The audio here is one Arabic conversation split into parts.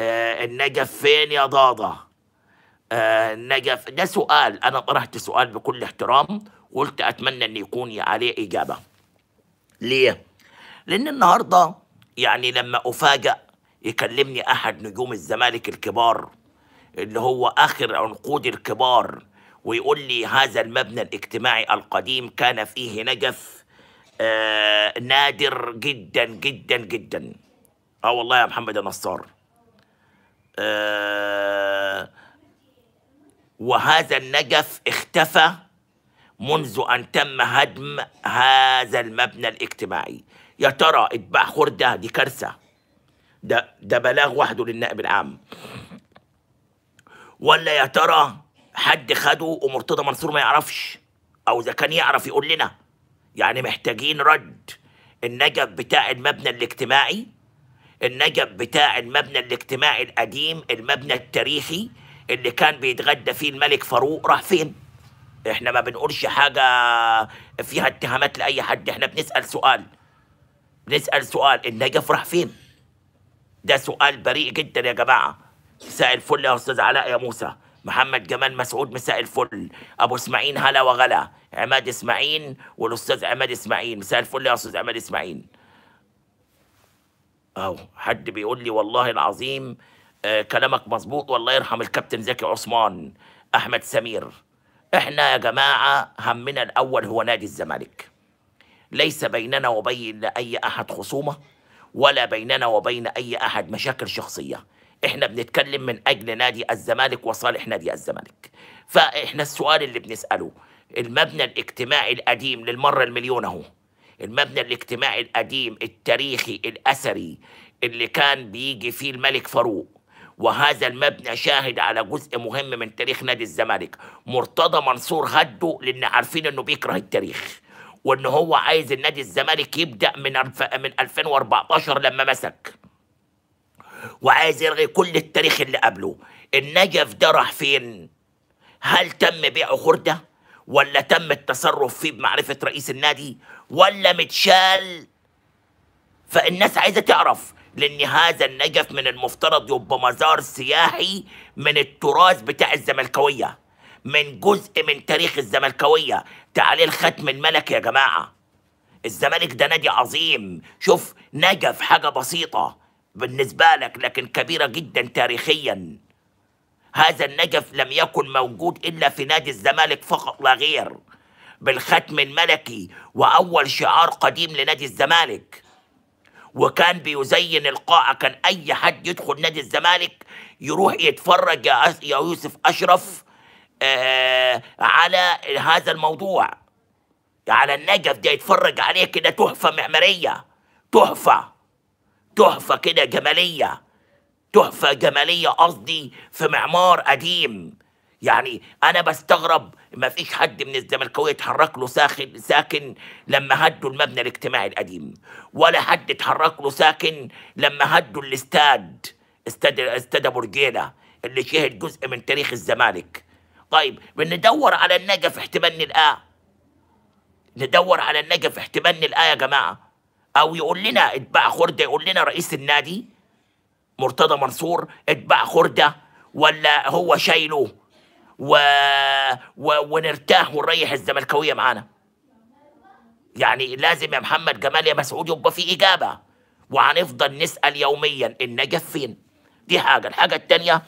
آه النجف فين يا ضاضة آه النجف ده سؤال أنا طرحت سؤال بكل احترام قلت أتمنى أن يكون عليه إجابة ليه؟ لأن النهاردة يعني لما أفاجأ يكلمني أحد نجوم الزمالك الكبار اللي هو آخر عنقود الكبار ويقول لي هذا المبنى الاجتماعي القديم كان فيه نجف آه نادر جدا جدا جدا اه والله يا محمد النصار آه، وهذا النجف اختفى منذ أن تم هدم هذا المبنى الاجتماعي يا ترى اتباع خردة دي كارثة ده, ده بلاغ وحده للنائب العام ولا يا ترى حد خده ومرتضى منصور ما يعرفش أو إذا كان يعرف يقول لنا يعني محتاجين رد النجف بتاع المبنى الاجتماعي النجف بتاع المبنى الاجتماعي القديم المبنى التاريخي اللي كان بيتغدى فيه الملك فاروق راح فين احنا ما بنقولش حاجة فيها اتهامات لأي حد احنا بنسأل سؤال بنسأل سؤال النجف راح فين ده سؤال بريء جدا يا جماعة مساء الفل يا أستاذ علاء يا موسى محمد جمال مسعود مساء الفل ابو اسماعيل هلا وغلا عماد اسماعيل والاستاذ عماد اسماعيل مساء الفل يا استاذ عماد اسماعيل اهو حد بيقول لي والله العظيم آه كلامك مظبوط والله يرحم الكابتن زكي عثمان احمد سمير احنا يا جماعه همنا الاول هو نادي الزمالك ليس بيننا وبين اي احد خصومه ولا بيننا وبين اي احد مشاكل شخصيه احنا بنتكلم من اجل نادي الزمالك وصالح نادي الزمالك فاحنا السؤال اللي بنساله المبنى الاجتماعي القديم للمره المليون اهو المبنى الاجتماعي القديم التاريخي الأثري اللي كان بيجي فيه الملك فاروق وهذا المبنى شاهد على جزء مهم من تاريخ نادي الزمالك مرتضى منصور هده لان عارفين انه بيكره التاريخ وان هو عايز النادي الزمالك يبدا من من 2014 لما مسك وعايز يلغي كل التاريخ اللي قبله النجف ده راح فين هل تم بيعه خرده ولا تم التصرف فيه بمعرفة رئيس النادي ولا متشال فالناس عايزة تعرف لأن هذا النجف من المفترض يبقى مزار سياحي من التراث بتاع الزملكاوية من جزء من تاريخ الزملكاوية تعالي الختم الملكي يا جماعة الزمالك ده نادي عظيم شوف نجف حاجة بسيطة بالنسبة لك لكن كبيرة جدا تاريخيا هذا النجف لم يكن موجود إلا في نادي الزمالك فقط لا غير بالختم الملكي وأول شعار قديم لنادي الزمالك وكان بيزين القاعة كان أي حد يدخل نادي الزمالك يروح يتفرج يا يوسف أشرف آه، على هذا الموضوع على النجف ده يتفرج عليه كده تحفة معمارية تحفة تحفة كده جمالية تحفة جمالية قصدي في معمار قديم يعني أنا بستغرب ما فيش حد من الزملكاوية اتحرك له ساخن ساكن لما هدوا المبنى الاجتماعي القديم ولا حد اتحرك له ساكن لما هدوا الاستاد استاد استاد أبو رجيلة اللي شهد جزء من تاريخ الزمالك طيب بندور على النجف احتمال نلقاه ندور على النجف احتمال نلقاه يا جماعة أو يقول لنا اتباع خردة يقول لنا رئيس النادي مرتضى منصور اتباع خرده ولا هو شايله و... و... ونرتاح ونريح الزملكاويه معانا يعني لازم يا محمد جمال يا مسعود يبقى في اجابه وهنفضل نسال يوميا النجف فين دي حاجه الحاجه الثانيه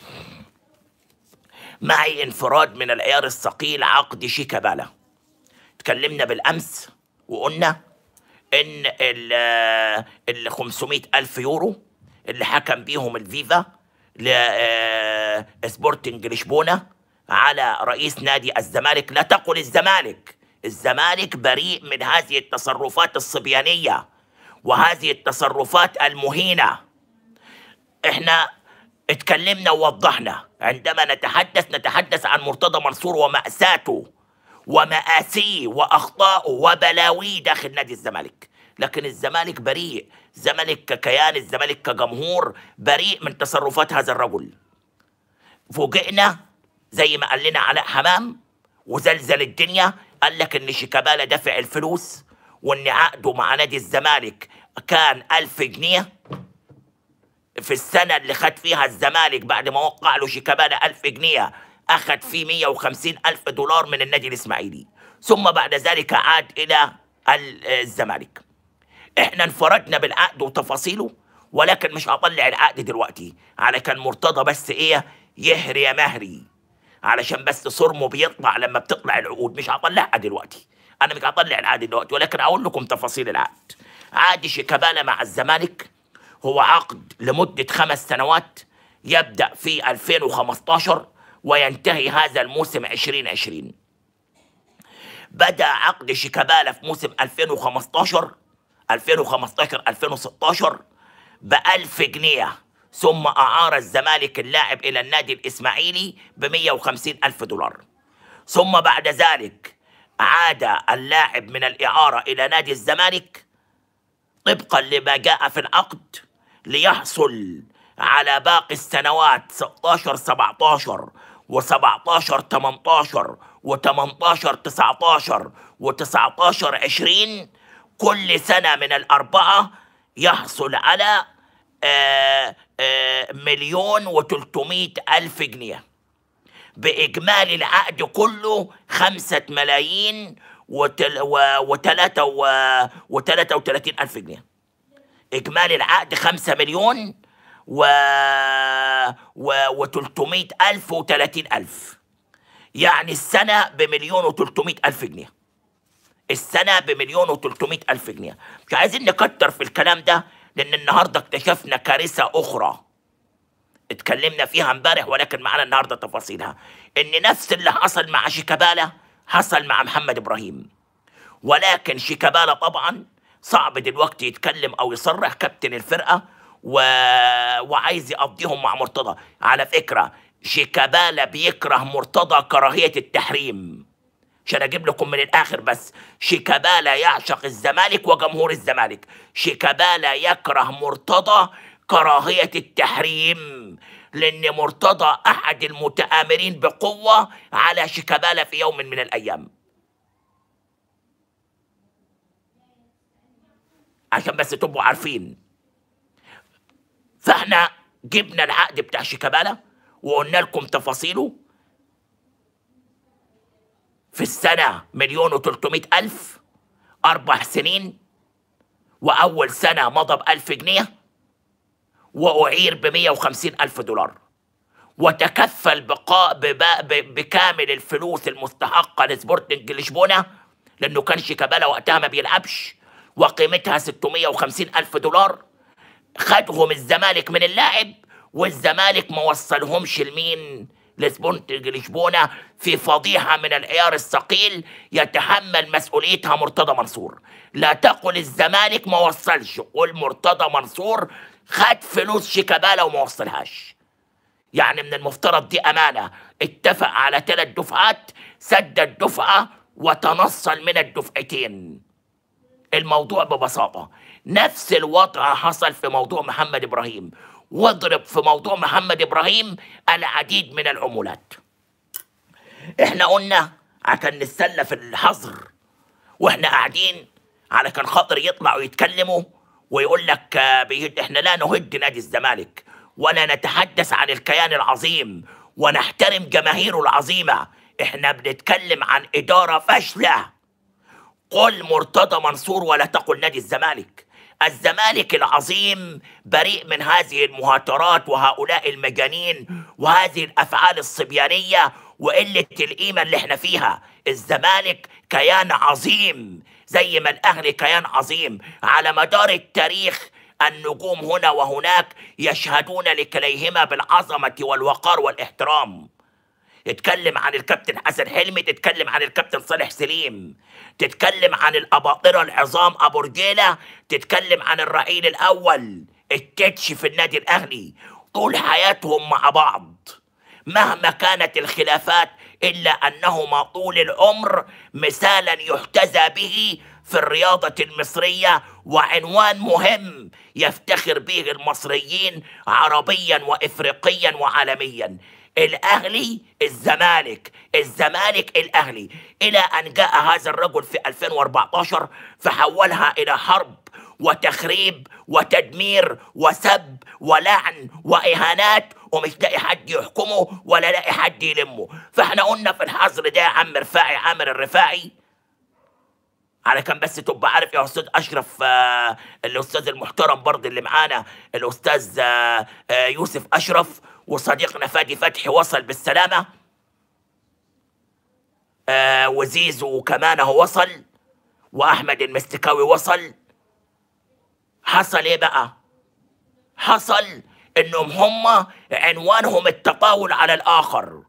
معي انفراد من العيار الثقيل عقد شيكابالا اتكلمنا بالامس وقلنا ان ال 500 الف يورو اللي حكم بيهم الفيفا لسبورتنج آه، لشبونه على رئيس نادي الزمالك لا تقل الزمالك الزمالك بريء من هذه التصرفات الصبيانيه وهذه التصرفات المهينه احنا اتكلمنا ووضحنا عندما نتحدث نتحدث عن مرتضى منصور ومأساته ومآسيه وأخطائه وبلاويه داخل نادي الزمالك لكن الزمالك بريء الزمالك ككيان الزمالك كجمهور بريء من تصرفات هذا الرجل فوجئنا زي ما قال لنا علاء حمام وزلزل الدنيا قال لك ان شيكابالا دفع الفلوس وان عقده مع نادي الزمالك كان ألف جنيه في السنة اللي خد فيها الزمالك بعد ما وقع له شيكابالا ألف جنيه أخد فيه 150 ألف دولار من النادي الإسماعيلي ثم بعد ذلك عاد إلى الزمالك احنا انفردنا بالعقد وتفاصيله ولكن مش هطلع العقد دلوقتي على كان مرتضى بس ايه يهري يا مهري علشان بس صرمه بيطلع لما بتطلع العقود مش هطلعها دلوقتي انا مش هطلع العقد دلوقتي ولكن اقول لكم تفاصيل العقد عقد شيكابالا مع الزمالك هو عقد لمده خمس سنوات يبدا في 2015 وينتهي هذا الموسم 2020 بدا عقد شيكابالا في موسم 2015 2015 2016 ب 1000 جنيه ثم أعار الزمالك اللاعب إلى النادي الإسماعيلي ب 150 ألف دولار ثم بعد ذلك عاد اللاعب من الإعارة إلى نادي الزمالك طبقا لما جاء في العقد ليحصل على باقي السنوات 16 17 و17 18 و18 19 و19 20 كل سنة من الأربعة يحصل على آآ آه، آآ آه، مليون وتلتمية ألف جنيه بإجمالي العقد كله خمسة ملايين وتل... و... وتلاتة و... وتلاتة وتلاتين ألف جنيه إجمالي العقد خمسة مليون و... و... وتلتمية ألف وتلاتين ألف يعني السنة بمليون وتلتمية ألف جنيه السنة بمليون و ألف جنيه مش عايزين نكتر في الكلام ده لأن النهاردة اكتشفنا كارثة أخرى اتكلمنا فيها امبارح ولكن معانا النهاردة تفاصيلها إن نفس اللي حصل مع شيكابالا حصل مع محمد إبراهيم ولكن شيكابالا طبعا صعب دلوقتي يتكلم أو يصرح كابتن الفرقة و... وعايز يقضيهم مع مرتضى على فكرة شيكابالا بيكره مرتضى كراهية التحريم عشان اجيب لكم من الاخر بس شيكابالا يعشق الزمالك وجمهور الزمالك شيكابالا يكره مرتضى كراهيه التحريم لان مرتضى احد المتآمرين بقوه على شيكابالا في يوم من الايام عشان بس تبقوا عارفين فاحنا جبنا العقد بتاع شيكابالا وقلنا لكم تفاصيله في السنة مليون وتلتمائة ألف أربع سنين وأول سنة مضى بألف جنيه وأعير بمية وخمسين ألف دولار وتكفل بقاء بكامل الفلوس المستحقة لسبورتنج لشبونة لأنه كان شيكابالا وقتها ما بيلعبش وقيمتها وخمسين ألف دولار خدهم الزمالك من اللاعب والزمالك ما وصلهمش لمين لسبونت لشبونة في فضيحة من العيار الثقيل يتحمل مسؤوليتها مرتضى منصور لا تقل الزمالك ما وصلش قل مرتضى منصور خد فلوس شيكابالا وما وصلهاش يعني من المفترض دي أمانة اتفق على ثلاث دفعات سد الدفعة وتنصل من الدفعتين الموضوع ببساطة نفس الوضع حصل في موضوع محمد إبراهيم واضرب في موضوع محمد إبراهيم العديد من العمولات إحنا قلنا عشان نستنى في الحظر وإحنا قاعدين على كان خاطر يطلع ويتكلموا ويقول لك آه، احنا لا نهد نادي الزمالك ولا نتحدث عن الكيان العظيم ونحترم جماهيره العظيمة احنا بنتكلم عن إدارة فاشلة قل مرتضى منصور ولا تقل نادي الزمالك الزمالك العظيم بريء من هذه المهاترات وهؤلاء المجانين وهذه الافعال الصبيانيه وقله القيمه اللي احنا فيها الزمالك كيان عظيم زي ما الاهلي كيان عظيم على مدار التاريخ النجوم هنا وهناك يشهدون لكليهما بالعظمه والوقار والاحترام تتكلم عن الكابتن حسن حلمي تتكلم عن الكابتن صالح سليم تتكلم عن الأباطرة العظام أبو رجيلة تتكلم عن الرحيل الأول التتش في النادي الأهلي طول حياتهم مع بعض مهما كانت الخلافات إلا أنهما طول العمر مثالا يحتذى به في الرياضة المصرية وعنوان مهم يفتخر به المصريين عربيا وإفريقيا وعالميا الأهلي الزمالك الزمالك الأهلي إلى أن جاء هذا الرجل في 2014 فحولها إلى حرب وتخريب وتدمير وسب ولعن وإهانات ومش لاقي حد يحكمه ولا لاقي حد يلمه فاحنا قلنا في الحظر ده يا عم رفاعي عامر الرفاعي على كان بس تبقى عارف يا استاذ اشرف آه الاستاذ المحترم برضه اللي معانا الاستاذ آه آه يوسف اشرف وصديقنا فادي فتحي وصل بالسلامه آه وزيزو كمان هو وصل واحمد المستكاوي وصل حصل ايه بقى حصل انهم هم عنوانهم التطاول على الاخر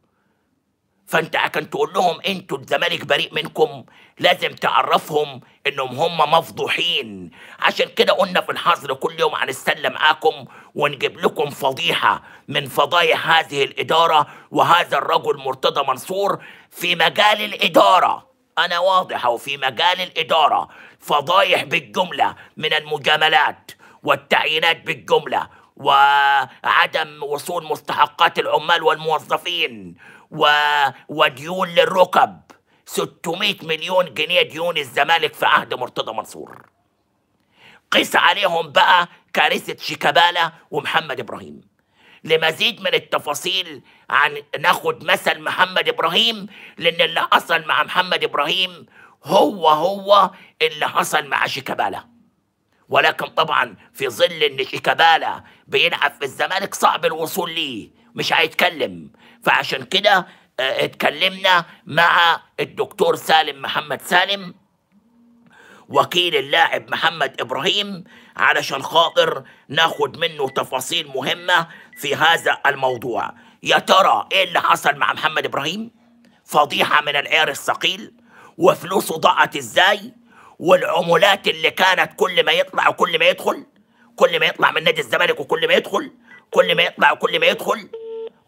فانت عشان تقول لهم انتوا الزمالك بريء منكم لازم تعرفهم انهم هم مفضوحين عشان كده قلنا في الحظر كل يوم هنستنى معاكم ونجيب لكم فضيحه من فضايح هذه الاداره وهذا الرجل مرتضى منصور في مجال الاداره انا واضح او في مجال الاداره فضايح بالجمله من المجاملات والتعيينات بالجمله وعدم وصول مستحقات العمال والموظفين و... وديون للركب 600 مليون جنيه ديون الزمالك في عهد مرتضى منصور قيس عليهم بقى كارثة شيكابالا ومحمد إبراهيم لمزيد من التفاصيل عن ناخد مثل محمد إبراهيم لأن اللي حصل مع محمد إبراهيم هو هو اللي حصل مع شيكابالا ولكن طبعا في ظل ان شيكابالا بيلعب في الزمالك صعب الوصول ليه مش هيتكلم فعشان كده آه، اتكلمنا مع الدكتور سالم محمد سالم وكيل اللاعب محمد ابراهيم علشان خاطر ناخد منه تفاصيل مهمه في هذا الموضوع يا ترى ايه اللي حصل مع محمد ابراهيم فضيحه من العير الثقيل وفلوسه ضاعت ازاي والعمولات اللي كانت كل ما يطلع وكل ما يدخل كل ما يطلع من نادي الزمالك وكل ما يدخل كل ما يطلع وكل ما يدخل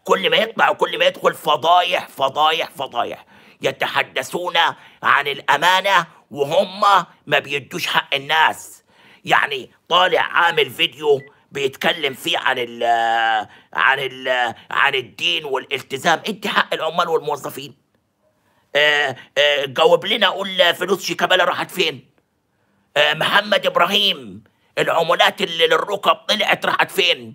كل ما يطلع وكل ما يدخل فضايح فضايح فضايح يتحدثون عن الأمانة وهم ما بيدوش حق الناس يعني طالع عامل فيديو بيتكلم فيه عن ال عن ال عن الدين والالتزام انت حق العمال والموظفين آآ آه، آآ آه، جاوب لنا قول فلوس شيكابالا راحت فين آه، محمد ابراهيم العمولات اللي للركب طلعت راحت فين